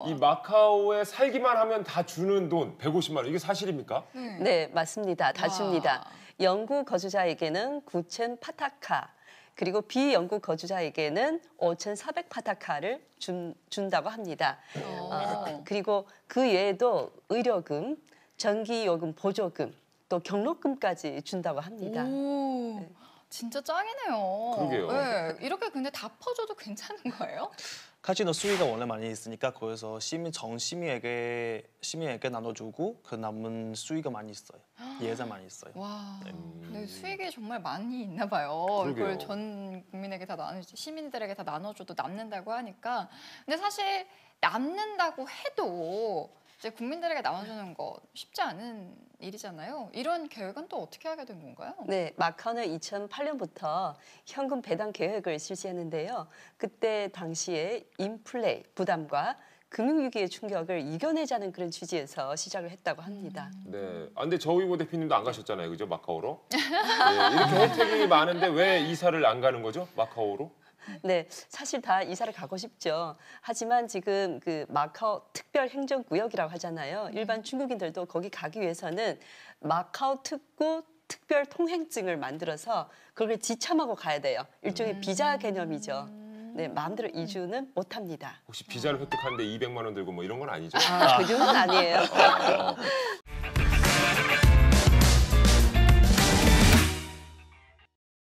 어. 이 마카오에 살기만 하면 다 주는 돈 150만 원 이게 사실입니까? 네, 네 맞습니다. 다 줍니다. 영구 거주자에게는 9천 파타카 그리고 비영구 거주자에게는 5,400 파타카를 준, 준다고 합니다. 어. 어, 그리고 그 외에도 의료금, 전기요금, 보조금, 또 경로금까지 준다고 합니다. 오, 진짜 짱이네요. 그러게요. 네, 이렇게 근데 다 퍼줘도 괜찮은 거예요? 카지노 수위가 원래 많이 있으니까 거기서 시민 정 시민에게 시민에게 나눠주고 그 남은 수위가 많이 있어요. 예산 많이 있어요. 와, 네. 네, 수익이 정말 많이 있나 봐요. 그요 그걸 전 국민에게 다 나눠 시민들에게 다 나눠줘도 남는다고 하니까. 근데 사실 남는다고 해도 이제 국민들에게 나눠주는 거 쉽지 않은 일이잖아요. 이런 계획은 또 어떻게 하게 된 건가요? 네, 마카오는 2008년부터 현금 배당 계획을 실시했는데요. 그때 당시에 인플레 부담과 금융위기의 충격을 이겨내자는 그런 취지에서 시작을 했다고 합니다. 음. 네. 아, 근데 저희 모 대표님도 안 가셨잖아요. 그죠? 마카오로? 네, 이렇게 혜택이 많은데 왜 이사를 안 가는 거죠? 마카오로? 네, 사실 다 이사를 가고 싶죠. 하지만 지금 그 마카오 특별 행정 구역이라고 하잖아요. 음. 일반 중국인들도 거기 가기 위해서는 마카오 특구 특별 통행증을 만들어서 그걸 지참하고 가야 돼요. 일종의 음. 비자 개념이죠. 네, 마음대로 음. 이주는 못 합니다. 혹시 비자를 획득하는데 200만 원 들고 뭐 이런 건 아니죠? 아, 그 정도는 아니에요. 어,